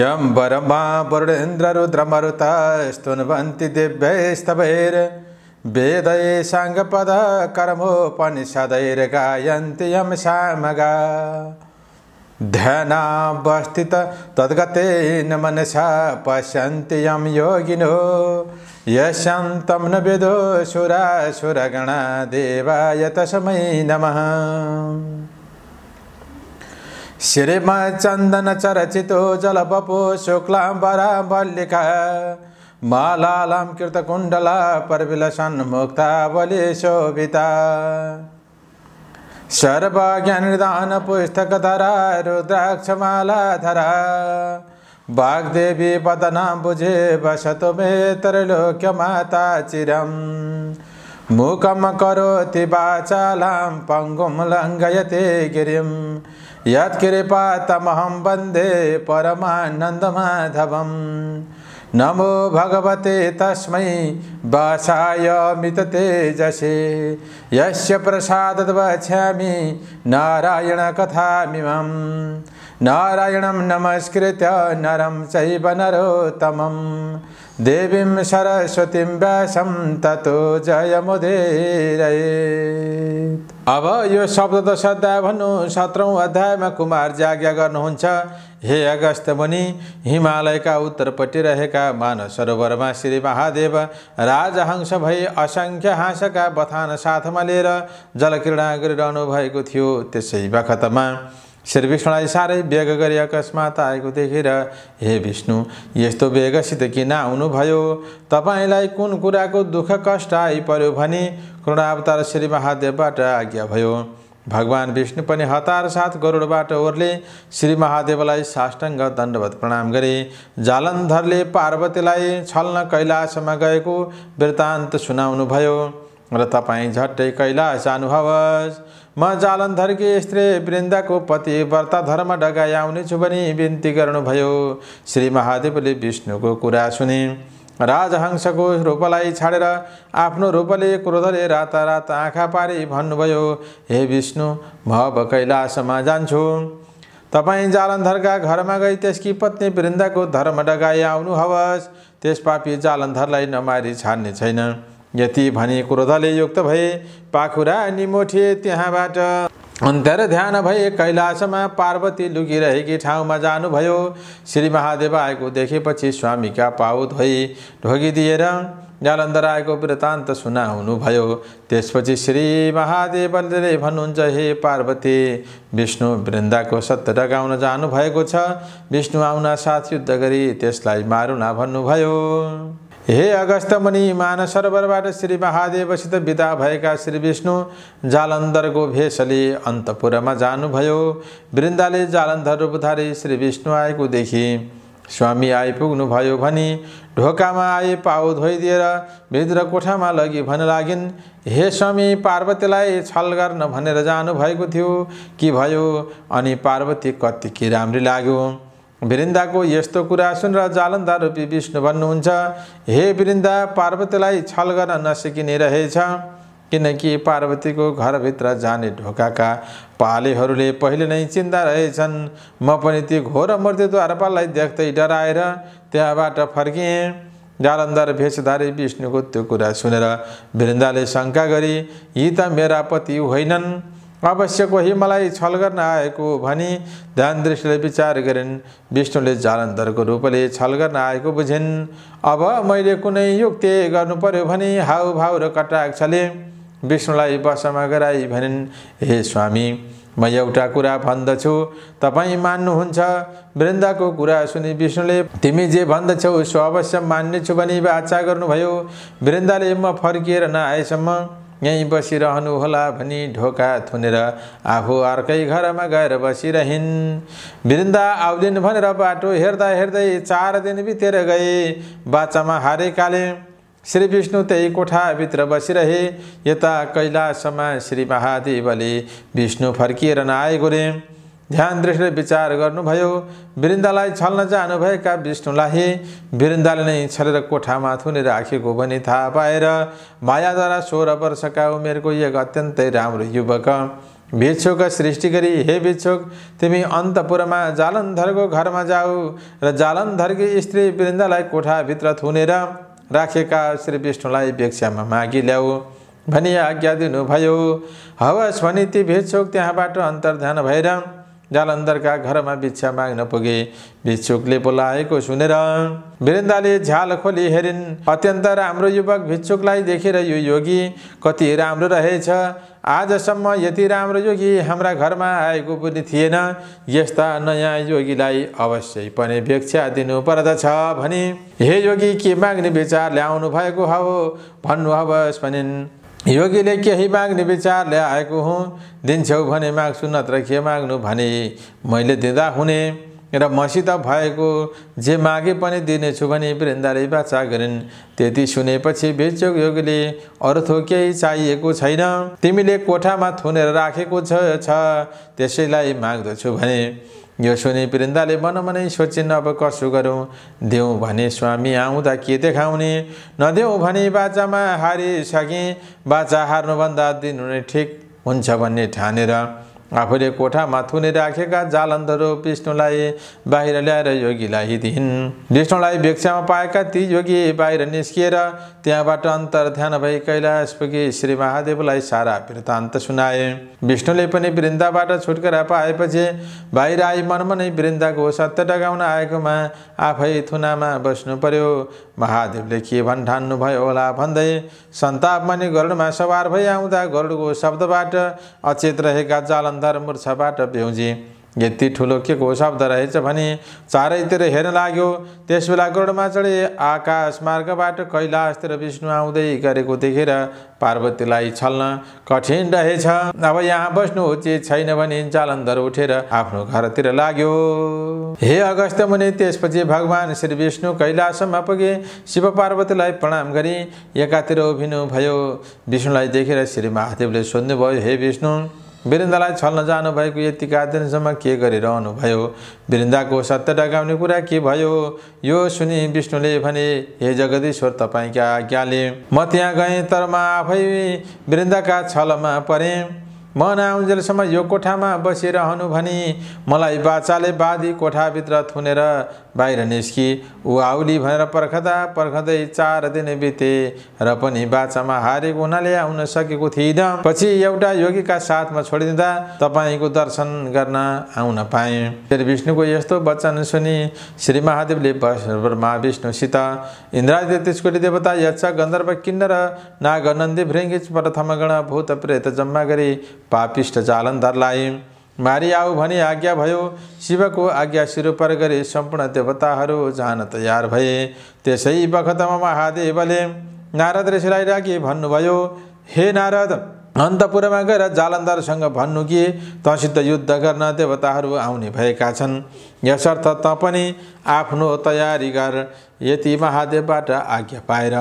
यम यं वरमा वरुणेन्द्ररुद्रमरुतस्तुन्वन्ति दिव्यैस्तवैर् वेदै साङ्गपदकर्मोपनिषदैर्गायन्ति यं सामगा ध्यानावस्थित तद्गतेन मनसा पश्यन्ति यं योगिनो यशन्तं न विदो सुरासुरगणा देवाय तस्मै नमः श्रीमच्चन्दनचरचितो जलबपो शुक्लाम्बराम्बल्लिका मालालां कृतकुण्डला परविलसन्मुक्तावलिशोभिता सर्वज्ञाननिदानपुस्तकधरा रुद्राक्षमालाधरा वाग्देवी पदनाम्बुजे वसतु मे त्रैलोक्यमाता चिरम् मुखं करोति वाचालां पङ्गुं लङ्घयते गिरिम् यत्कृपा तमहं वन्दे परमानन्दमाधवं नमो भगवते तस्म तस्मै वासाय मिततेजसे यस्य नारायण कथा नारायणं नमस्कृत्य नरं चैव नरोत्तमं देवीं सरस्वतीं व्यासं ततो जयमुदीरयेत् अब यो शब्ददश अध्याय भन्नु सत्रौँ अध्यायमा कुमार जाज्ञा गर्नुहुन्छ हे अगस्त मुनि हिमालयका उत्तरपट्टि रहेका मानसरोवरमा श्री महादेव राजहंस भई असङ्ख्य हाँसका बथान साथमा लिएर जलक्रीडा गरिरहनु भएको थियो त्यसै बखतमा श्री विष्णुलाई साह्रै वेग गरी अकस्मात आएको देखेर हे विष्णु यस्तो वेगसित किन आउनुभयो तपाईँलाई कुन कुराको दुःख कष्ट आइपऱ्यो भने कृणावतार श्री महादेवबाट आज्ञा भयो भगवान् विष्णु पनि हतार साथ गरुडबाट ओर्ले श्री महादेवलाई साष्टाङ्ग दण्डवत प्रणाम गरे जालन्धरले पार्वतीलाई छल्न कैलाशमा गएको वृत्तान्त सुनाउनुभयो र तपाईँ झट्टै कैलाश जानुहोस् म जालन्धरकी स्त्री वृन्दको पति धर्म व्रत व्रतधर्म छु भनी बिन्ती गर्नुभयो श्री महादेवले विष्णुको कुरा सुने राजहंसको रूपलाई छाडेर आफ्नो रूपले क्रोधले रातारात आँखा पारी भन्नुभयो हे विष्णु म अब कैलासमा जान्छु तपाईँ जालन्धरका घरमा गई त्यसकी पत्नी वृन्दाको धर्म डगाई आउनुहोस् त्यस पापी जालन्धरलाई नमारी छान्ने छैन यति भनी क्रोधले युक्त भए पाखुरा निमोठे त्यहाँबाट अन्तर ध्यान भए कैलाशमा पार्वती लुकिरहेकी ठाउँमा जानुभयो श्री महादेव आएको देखेपछि स्वामीका पाउ धोइ ढोगिदिएर जालन्धर आएको वृत्तान्त सुनाउनुभयो त्यसपछि श्री महादेवले भन्नुहुन्छ हे पार्वती विष्णु वृन्दाको सत्य डगाउन जानुभएको छ विष्णु आउन साथ युद्ध गरी त्यसलाई मारुना भन्नुभयो हे अगस्तमुनि मानसरोवरबाट श्री महादेवसित विदा भएका श्री विष्णु जालन्धरको भेषले अन्तपुरमा जानुभयो वृन्दाले जालन्धर रूपधारी श्री विष्णु आएको देखे स्वामी आइपुग्नुभयो भने ढोकामा आए पाउ धोइदिएर भित्र कोठामा लगी भन लागिन् हे स्वामी पार्वतीलाई छल गर्न भनेर जानुभएको थियो कि भयो अनि पार्वती कि राम्री लाग्यो वृन्दाको यस्तो कुरा सुनेर जालन्दा रूपी विष्णु भन्नुहुन्छ हे वृन्दा पार्वतीलाई छल गर्न नसिकिने रहेछ किनकि पार्वतीको घरभित्र जाने ढोकाका पालेहरूले पहिले नै चिन्दा रहेछन् म पनि ती घोर पाललाई देख्दै डराएर त्यहाँबाट फर्किएँ जालन्धर भेषधारी विष्णुको त्यो कुरा सुनेर वृन्दाले शङ्का गरी यी त मेरा पति होइनन् अवश्य कोही मलाई छल गर्न आएको भनी ध्यान दृष्टिले विचार गरिन् विष्णुले जालन्धरको रूपले छल गर्न आएको बुझिन् अब मैले कुनै युक्ति गर्नु पर्यो भने हाउभाउ र कटाक्षले विष्णुलाई वशमा गराई भनिन् हे स्वामी म एउटा कुरा भन्दछु तपाईँ मान्नुहुन्छ वृन्दाको कुरा सुनि विष्णुले तिमी जे भन्दछौ सो अवश्य मान्नेछु भनी बाचा गर्नुभयो वृन्दाले म फर्किएर नआएसम्म यहीँ बसिरहनुहोला भनी ढोका थुनेर आफू अर्कै घरमा गएर बसिरहन् वृन्दा आउदिन भनेर बाटो हेर्दा हेर्दै चार दिन बितेर गए बाचामा हारेकाले श्री विष्णु त्यही कोठाभित्र बसिरहे यता कैलाशमा श्री महादेवले विष्णु फर्किएर नआएको रे ध्यान दृष्टिले विचार गर्नुभयो वृन्दालाई छल्न चाहनुभएका विष्णुलाई वृन्दाले नै छलेर कोठामा थुनेर राखेको भनी थाहा पाएर मायाद्वारा सोह्र वर्षका उमेरको एक अत्यन्तै राम्रो युवक भिक्षुक सृष्टि गरी हे भिक्षुक तिमी अन्तपुरमा जालन्धरको घरमा जाऊ र जालन्धरकी स्त्री वृन्दालाई कोठाभित्र थुनेर राखेका श्री विष्णुलाई भिक्षामा मागी ल्याऊ भनी आज्ञा दिनुभयो हवस् भनी ती भिक्षुक त्यहाँबाट अन्तर्ध्यान भएर जालन्धरका घरमा भिक्षा माग्न पुगे भिक्षुकले बोलाएको सुनेर वीरेन्द्रले झ्याल खोली हेरिन् अत्यन्त राम्रो युवक भिक्षुकलाई देखेर यो योगी कति राम्रो रहेछ आजसम्म यति राम्रो योगी हाम्रा घरमा आएको पनि थिएन यस्ता नयाँ योगीलाई अवश्य पनि भिक्षा पर्दछ भने हे योगी के माग्ने विचार ल्याउनु भएको हो भन्नु हवस् भनिन् योगीले केही माग्ने विचार ल्याएको हुँ दिन्छौ भने माग नत्र के माग्नु भने मैले दिँदा हुने र मसित भएको जे मागे पनि दिनेछु भने वृन्दाले बाचा गरिन् त्यति सुनेपछि भिचोक योगीले अरू थो केही चाहिएको छैन तिमीले कोठामा थुनेर राखेको छ त्यसैलाई माग्दछु भने यो सुनि वृन्दाले मनमनै सोचिन् अब कसो गरौँ देऊ भने स्वामी आउँदा के देखाउने नदेऊ भने बाचामा हारिसकेँ बाचा हार्नुभन्दा दिनु नै ठिक हुन्छ भन्ने ठानेर आफूले कोठामा थुने राखेका जालन्धहरू विष्णुलाई बाहिर ल्याएर योगीलाई दिइन् विष्णुलाई भिक्षामा पाएका ती योगी बाहिर निस्किएर त्यहाँबाट अन्तर ध्यान भई कैलाश पुगे श्री महादेवलाई सारा वृत्तान्त सुनाए विष्णुले पनि वृन्दाबाट छुटकरा पाएपछि बाहिर आई मनमा नै वृन्दाको सत्य डगाउन आएकोमा आफै थुनामा बस्नु पर्यो महादेवले के भन् भयो होला भन्दै सन्तापमा नि गरुडमा सवार भई आउँदा गरुडको शब्दबाट अचेत रहेका जालन अन्धार मूर्छाबाट भ्यौजी यति ठुलो के को शब्द रहेछ भने चारैतिर हेर्न लाग्यो त्यसबेला गरुडमा चढे आकाश मार्गबाट कैलाशतिर विष्णु आउँदै गरेको देखेर पार्वतीलाई छल्न कठिन रहेछ अब यहाँ बस्नु उचित छैन भने जालन्धर उठेर आफ्नो घरतिर लाग्यो हे अगस्त मुनि त्यसपछि भगवान् श्री विष्णु कैलाशमा पुगे शिव पार्वतीलाई प्रणाम गरी एकातिर उभिनु भयो विष्णुलाई देखेर श्री महादेवले सोध्नुभयो हे विष्णु वृन्दालाई छल्न जानुभएको यतिका दिनसम्म के भयो वृन्दाको सत्य डगाउने कुरा के भयो यो सुनि विष्णुले भने हे जगदीश्वर तपाईँका आज्ञाले म त्यहाँ गएँ तर म आफै वृन्दाका छलमा परेँ म नआउन्जेलसम्म यो कोठामा बसिरहनु भनी मलाई बाचाले बाँधी कोठाभित्र थुनेर बाहिर निस्कि ऊ आउली भनेर पर्खदा पर्खदै चार दिन बिते र पनि बाचामा हारेको हुनाले आउन सकेको थिइनँ पछि एउटा योगीका साथमा छोडिदिँदा तपाईँको दर्शन गर्न आउन पाएँ फेरि विष्णुको यस्तो वचन सुनि श्री महादेवले महाविष्णुसित इन्द्रादि त्यसकोटी देवता यक्ष गन्धर्व किन्न र नागनन्दी प्रथम गण भूत प्रेत जम्मा गरी पापिष्ट जालन्धरलाई आऊ भनी आज्ञा भयो शिवको आज्ञा सिरोपर गरे सम्पूर्ण देवताहरू जान तयार भए त्यसै बखतमा महादेवले नारद ऋषिलाई राखी भन्नुभयो हे नारद अन्तपुरमा गएर जालन्धरसँग भन्नु कि तसित युद्ध गर्न देवताहरू आउने भएका छन् यसर्थ त पनि आफ्नो तयारी गर यति महादेवबाट आज्ञा पाएर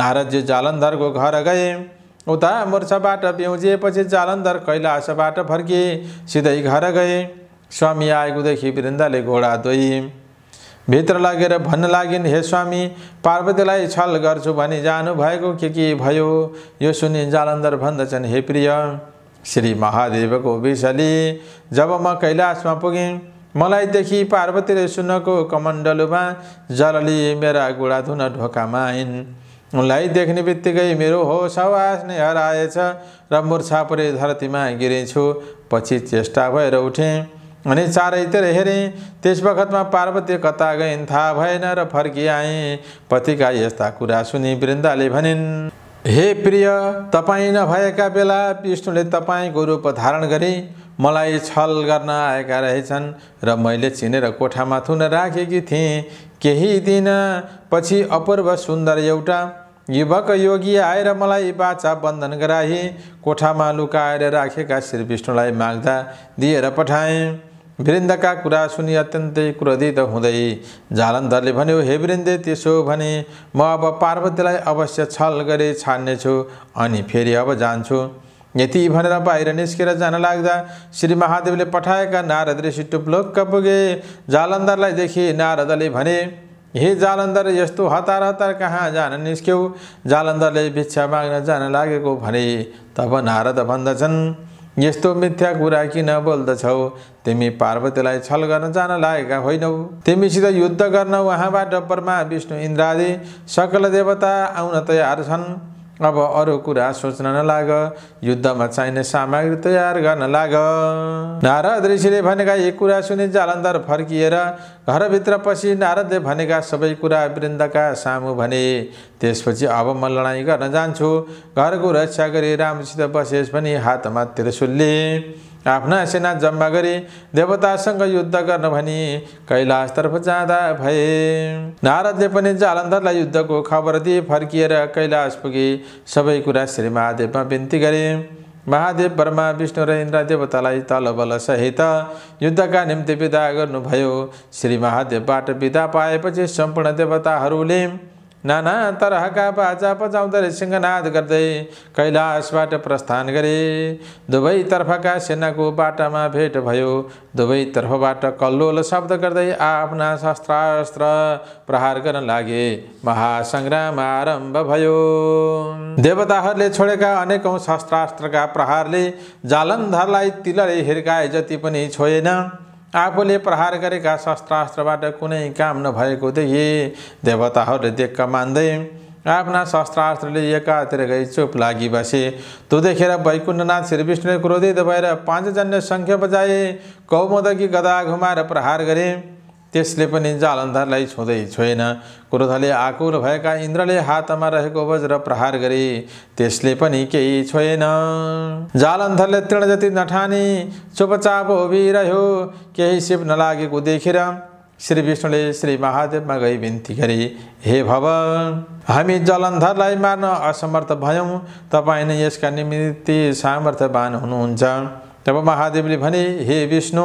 नारदजी जालन्धरको घर गए उता मोर्छाबाट बिउजिएपछि जालन्धर कैलाशबाट फर्किए सिधै घर गए स्वामी आएकोदेखि वृन्दले घोडा धोइ भित्र लगेर भन्न लागिन् हे स्वामी पार्वतीलाई छल गर्छु भनी जानुभएको के के भयो यो सुनि जालन्धर भन्दछन् हे प्रिय श्री महादेवको विषली जब म कैलाशमा पुगेँ मलाई देखि पार्वतीले सुनको कमण्डलुमा जलले मेरा गुडा धुन ढोकामा आइन् उनलाई देख्ने बित्तिकै मेरो होस आवास नै हराएछ र मुर्छा परे धरतीमा गिरेछु पछि चेष्टा भएर उठेँ अनि चारैतिर हेरेँ त्यस बखतमा पार्वती कता गइन् थाहा भएन र फर्किआएँ पतिका यस्ता कुरा सुनि वृन्दाले भनिन् हे प्रिय तपाईँ नभएका बेला विष्णुले तपाईँको रूप धारण गरे मलाई छल गर्न आएका रहेछन् र मैले चिनेर कोठामा थुन राखेकी थिएँ केही दिन पछि अपूर्व सुन्दर एउटा युवक योगी आएर मलाई बाचा बन्धन गराए कोठामा लुकाएर राखेका श्री विष्णुलाई माग्दा दिएर पठाएँ वृन्दका कुरा सुनि अत्यन्तै क्रोधित हुँदै जालन्धरले भन्यो हे वृन्दे त्यसो भने म अब पार्वतीलाई अवश्य छल गरे छान्नेछु अनि फेरि अब जान्छु यति भनेर बाहिर निस्केर जान लाग्दा श्री महादेवले पठाएका नारद ऋषि टुप्लोक्क पुगे जालन्धरलाई देखे नारदले भने हे जालन्धर यस्तो हतार हतार कहाँ जान निस्क्यौ जालन्धरले भिक्षा माग्न जान लागेको भने तब नारद भन्दछन् यस्तो मिथ्या कुरा किन बोल्दछौ तिमी पार्वतीलाई छल गर्न जान लागेका होइनौ तिमीसित युद्ध गर्न उहाँबाट ब्रह्मा विष्णु इन्द्रादि सकल देवता आउन तयार छन् अब अरू कुरा सोच्न नलाग युद्धमा चाहिने सामग्री तयार गर्न लाग नारद ऋषिले भनेका यी कुरा सुनि जालन्धर फर्किएर घरभित्र पछि नारदले भनेका सबै कुरा वृन्दका सामु भने त्यसपछि अब म लडाइँ गर्न जान्छु घरको रक्षा गरी रामसित बसेस् पनि हातमा त्रिशुल्ले आफ्ना सेना जम्मा गरी देवतासँग युद्ध गर्न भनी कैलाशतर्फ जाँदा भए नारदले पनि जालन्धरलाई युद्धको खबर दिए फर्किएर कैलाश पुगे सबै कुरा श्री महादेवमा विन्ती गरे महादेव ब्रह्मा विष्णु र इन्द्र देवतालाई सहित युद्धका निम्ति विदा गर्नुभयो श्री महादेवबाट विदा पाएपछि सम्पूर्ण देवताहरूले नाना तरहका बाजा बजाउँदै सिंहनाद गर्दै कैलाशबाट प्रस्थान गरे दुवैतर्फका सेनाको बाटामा भेट भयो दुवैतर्फबाट कल्लोल शब्द गर्दै आफ्ना शस्त्रास्त्र प्रहार गर्न लागे महासङ्ग्राम आरम्भ भयो देवताहरूले छोडेका अनेकौँ शस्त्रास्त्रका प्रहारले जालन्धरलाई तिलले हिर्काए जति पनि छोएन आफूले प्रहार गरेका शस्त्रास्त्रबाट कुनै काम नभएको देखे देवताहरूले देख्क मान्दै आफ्ना शस्त्रास्त्रले एकातिर गई चुप लागि बसे त्यो देखेर वैकुण्ठनाथ श्रीविष्णुले क्रोधित भएर पाँचजन्य सङ्ख्या बजाए कौमदकी गदा घुमाएर प्रहार गरे त्यसले पनि जालन्धरलाई छुँदै छोएन क्रोधले आकुल भएका इन्द्रले हातमा रहेको वज्र प्रहार गरे त्यसले पनि केही छोएन जालन्धरले तृण जति नठानी चुपचाप उभिरह्यो केही शिव नलागेको देखेर श्री विष्णुले श्री महादेवमा गई बिन्ती गरे हे भव हामी जलन्धरलाई मार्न असमर्थ भयौँ तपाईँ नै यसका निम्ति सामर्थ्यवान हुनुहुन्छ तब महादेवले भने हे विष्णु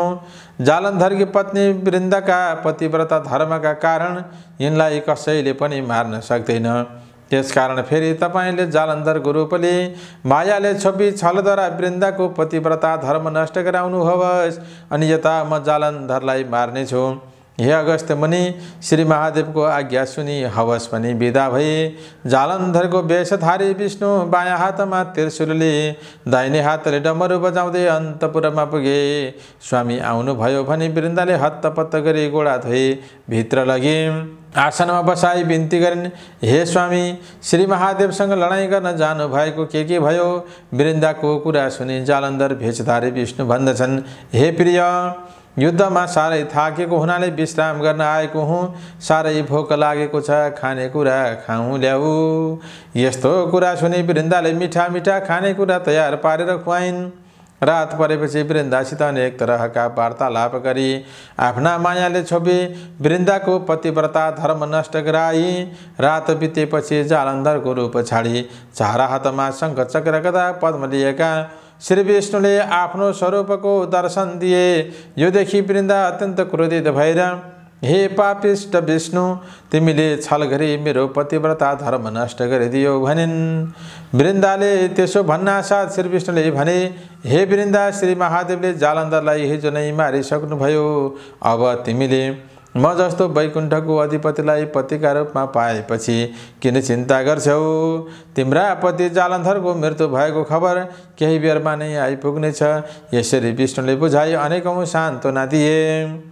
जालन्धरकी पत्नी वृन्दका पतिव्रता धर्मका कारण यिनलाई कसैले पनि मार्न सक्दैन त्यसकारण फेरि तपाईँले जालन्धर गुरुपले मायाले छोपी छलद्वारा वृन्दाको पतिव्रता धर्म नष्ट गराउनुहोस् अनि यता म जालन्धरलाई मार्नेछु हे अगस्त मुनि श्री महादेवको आज्ञा सुनि हवस पनि विदा भए जालन्धरको वेशधारी विष्णु बायाँ हातमा त्रिशुलले दाहिने हातले डमरु बजाउँदै अन्तपुरमा पुगे स्वामी आउनुभयो भने वृन्दाले हत्तपत्त गरी गोडा धोए भित्र लगे आसनमा बसाई बिन्ती गरिन् हे स्वामी श्री महादेवसँग लडाइँ गर्न जानुभएको के के भयो वृन्दाको कुरा सुनि जालन्धर भेषधारी विष्णु भन्दछन् हे प्रिय युद्धमा साह्रै थाकेको हुनाले विश्राम गर्न आएको हुँ साह्रै भोक लागेको छ खानेकुरा खाउँ ल्याऊ यस्तो कुरा सुने वृन्दाले मिठा मिठा खानेकुरा तयार पारेर खुवाइन् रात परेपछि वृन्दासित अनेक तरहका वार्तालाप गरी आफ्ना मायाले छोपे वृन्दाको पतिव्रता धर्म नष्ट गराई रात बितेपछि जालन्धरको रूप छाडी चारा हातमा शङ्खचक्र गदा पद्म लिएका श्री विष्णुले आफ्नो स्वरूपको दर्शन दिए यो देखि वृन्दा अत्यन्त क्रोधित भएर हे पापिष्ट विष्णु तिमीले छल गरी मेरो पतिव्रता धर्म नष्ट गरिदियो भनिन् वृन्दाले त्यसो भन्नासाथ श्री विष्णुले भने हे वृन्दा श्री महादेवले जालन्धरलाई हिजो नै मारिसक्नुभयो अब तिमीले म जस्तो वैकुण्ठको अधिपतिलाई पतिका रूपमा पाएपछि किन चिन्ता गर्छौ तिम्रा पति जालन्धरको मृत्यु भएको खबर केही बेरमा नै आइपुग्नेछ यसरी विष्णुले बुझाइ अनेकौँ सान्त्वना दिए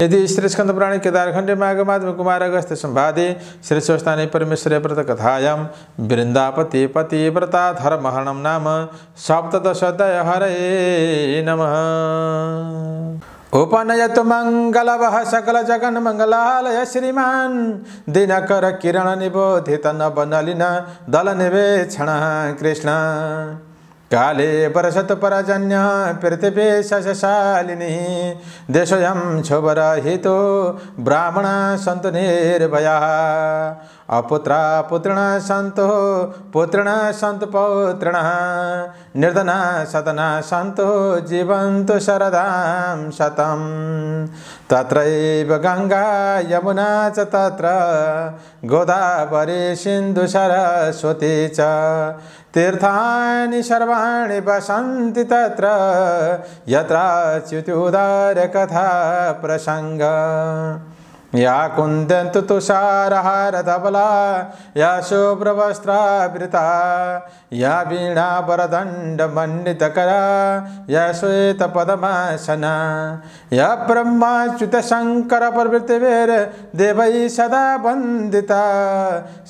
यदि श्री स्कन्द प्राणी केदारखण्डे माघमात्म कुमार अगस्त सम्वादे श्री स्वस्थानी परमेश्वर व्रत कथायाम वृन्दापति पति व्रता धर्महरणम नाम सप्तदश दय हरे नमः उपनयत उपनयतु मङ्गलवः सकलजगन्मङ्गलालय श्रीमान् दिनकर किरण निबोधित नवनलिन दलनिवेक्षणः कृष्ण काले परशत् शशशालिनी देशयं शुभरहितो ब्राह्मणाः सन्तु निर्भयः अपुत्रा पुत्रिणः सन्तु पुत्रिणः सन्तु पौत्रिणः निर्धना सदना सन्तु जीवन्तु शरदां शतम् तत्रैव गङ्गा यमुना च तत्र गोदावरी सिन्धुसरस्वती च तीर्थानि सर्वाणि वसन्ति तत्र यत्राच्युत्युदारकथा प्रसङ्ग या कुन्दन्तु तुषारहारतबला या शुभ्रवस्त्राभृता या वीणापरदण्डमण्डितकरा या श्वेतपदमासना या ब्रह्माच्युतशङ्करप्रवृत्तिभिर्देवैः सदा वन्दिता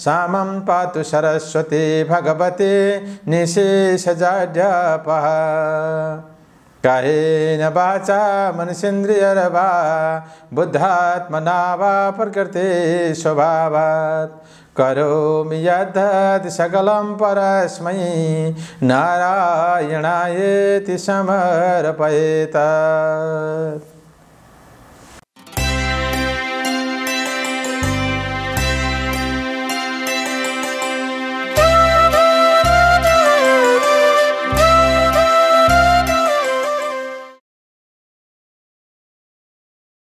सामं पातु सरस्वती भगवती निशेषजाड्यापहा काहे वाचा मनुषिन्द्रियर वा बुद्धात्मना वा प्रकृते स्वभावात् करोमि यद्ध सकलं परस्मै नारायणा एति